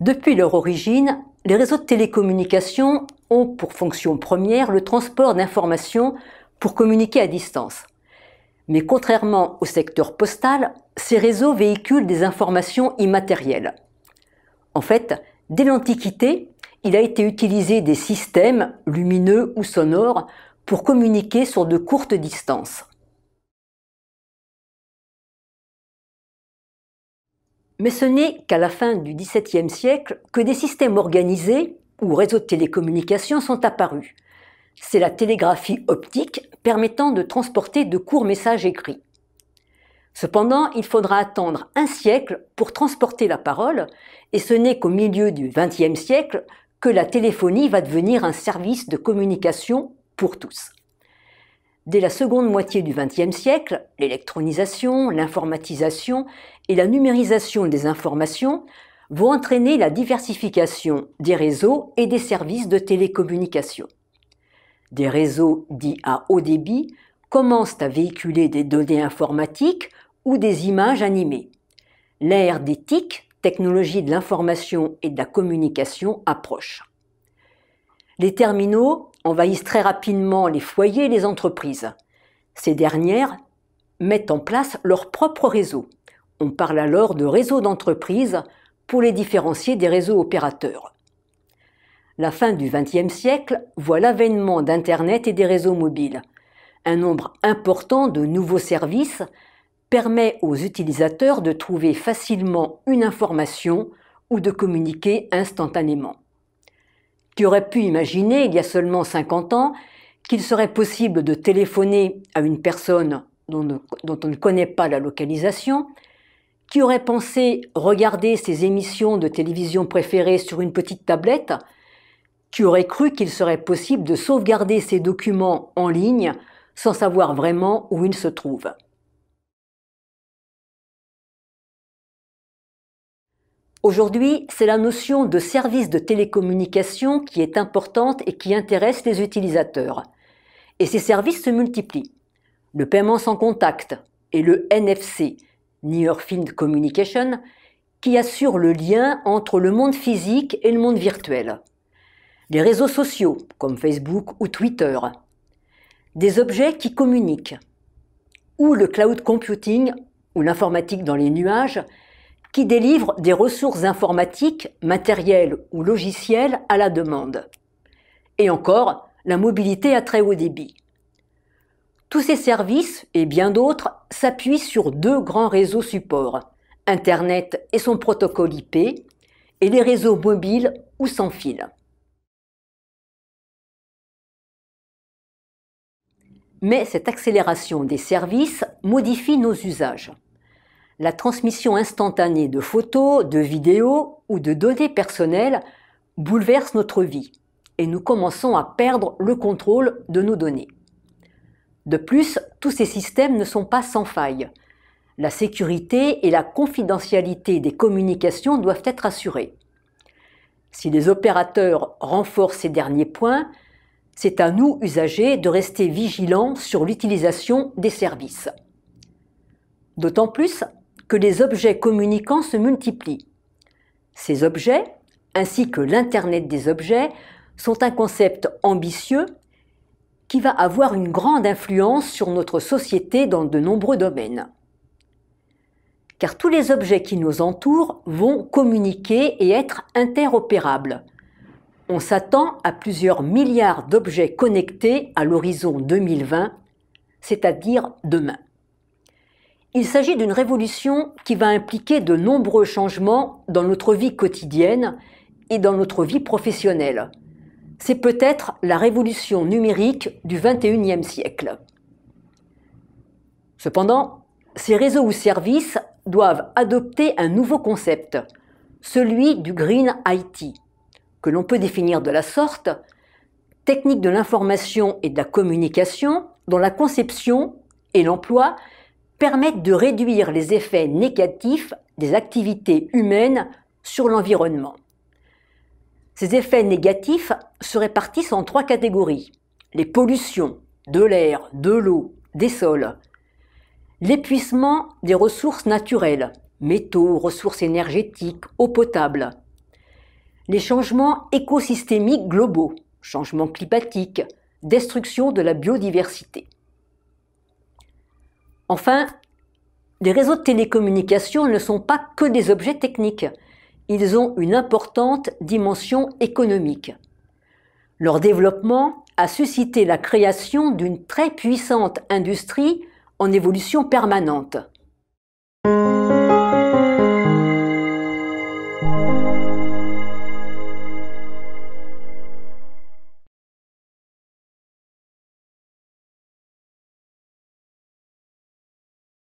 Depuis leur origine, les réseaux de télécommunications ont pour fonction première le transport d'informations pour communiquer à distance. Mais contrairement au secteur postal, ces réseaux véhiculent des informations immatérielles. En fait, dès l'Antiquité, il a été utilisé des systèmes, lumineux ou sonores, pour communiquer sur de courtes distances. Mais ce n'est qu'à la fin du XVIIe siècle que des systèmes organisés ou réseaux de télécommunications sont apparus. C'est la télégraphie optique permettant de transporter de courts messages écrits. Cependant, il faudra attendre un siècle pour transporter la parole, et ce n'est qu'au milieu du XXe siècle que la téléphonie va devenir un service de communication pour tous. Dès la seconde moitié du XXe siècle, l'électronisation, l'informatisation et la numérisation des informations vont entraîner la diversification des réseaux et des services de télécommunication. Des réseaux dits à haut débit commencent à véhiculer des données informatiques ou des images animées. L'ère des TIC, technologie de l'information et de la communication, approche. Les terminaux envahissent très rapidement les foyers et les entreprises. Ces dernières mettent en place leur propre réseau. On parle alors de réseaux d'entreprises pour les différencier des réseaux opérateurs. La fin du XXe siècle voit l'avènement d'Internet et des réseaux mobiles. Un nombre important de nouveaux services permet aux utilisateurs de trouver facilement une information ou de communiquer instantanément. Tu aurais pu imaginer, il y a seulement 50 ans, qu'il serait possible de téléphoner à une personne dont, dont, on ne connaît pas la localisation, qui aurait pensé regarder ses émissions de télévision préférées sur une petite tablette, qui aurait cru qu'il serait possible de sauvegarder ses documents en ligne sans savoir vraiment où ils se trouvent. Aujourd'hui, c'est la notion de service de télécommunication qui est importante et qui intéresse les utilisateurs. Et ces services se multiplient. Le paiement sans contact et le NFC, Near Field Communication, qui assure le lien entre le monde physique et le monde virtuel. Les réseaux sociaux, comme Facebook ou Twitter. Des objets qui communiquent. Ou le cloud computing, ou l'informatique dans les nuages, qui délivre des ressources informatiques, matérielles ou logicielles à la demande. Et encore, la mobilité à très haut débit. Tous ces services et bien d'autres s'appuient sur deux grands réseaux supports, Internet et son protocole IP, et les réseaux mobiles ou sans fil. Mais cette accélération des services modifie nos usages la transmission instantanée de photos, de vidéos ou de données personnelles bouleverse notre vie et nous commençons à perdre le contrôle de nos données. De plus, tous ces systèmes ne sont pas sans faille. La sécurité et la confidentialité des communications doivent être assurées. Si les opérateurs renforcent ces derniers points, c'est à nous, usagers, de rester vigilants sur l'utilisation des services. D'autant plus que les objets communicants se multiplient. Ces objets, ainsi que l'Internet des objets, sont un concept ambitieux qui va avoir une grande influence sur notre société dans de nombreux domaines. Car tous les objets qui nous entourent vont communiquer et être interopérables. On s'attend à plusieurs milliards d'objets connectés à l'horizon 2020, c'est-à-dire demain. Il s'agit d'une révolution qui va impliquer de nombreux changements dans notre vie quotidienne et dans notre vie professionnelle. C'est peut-être la révolution numérique du XXIe siècle. Cependant, ces réseaux ou services doivent adopter un nouveau concept, celui du Green IT, que l'on peut définir de la sorte technique de l'information et de la communication dont la conception et l'emploi permettent de réduire les effets négatifs des activités humaines sur l'environnement. Ces effets négatifs se répartissent en trois catégories. Les pollutions de l'air, de l'eau, des sols. L'épuisement des ressources naturelles, métaux, ressources énergétiques, eau potable. Les changements écosystémiques globaux, changements climatiques, destruction de la biodiversité. Enfin, les réseaux de télécommunications ne sont pas que des objets techniques. Ils ont une importante dimension économique. Leur développement a suscité la création d'une très puissante industrie en évolution permanente.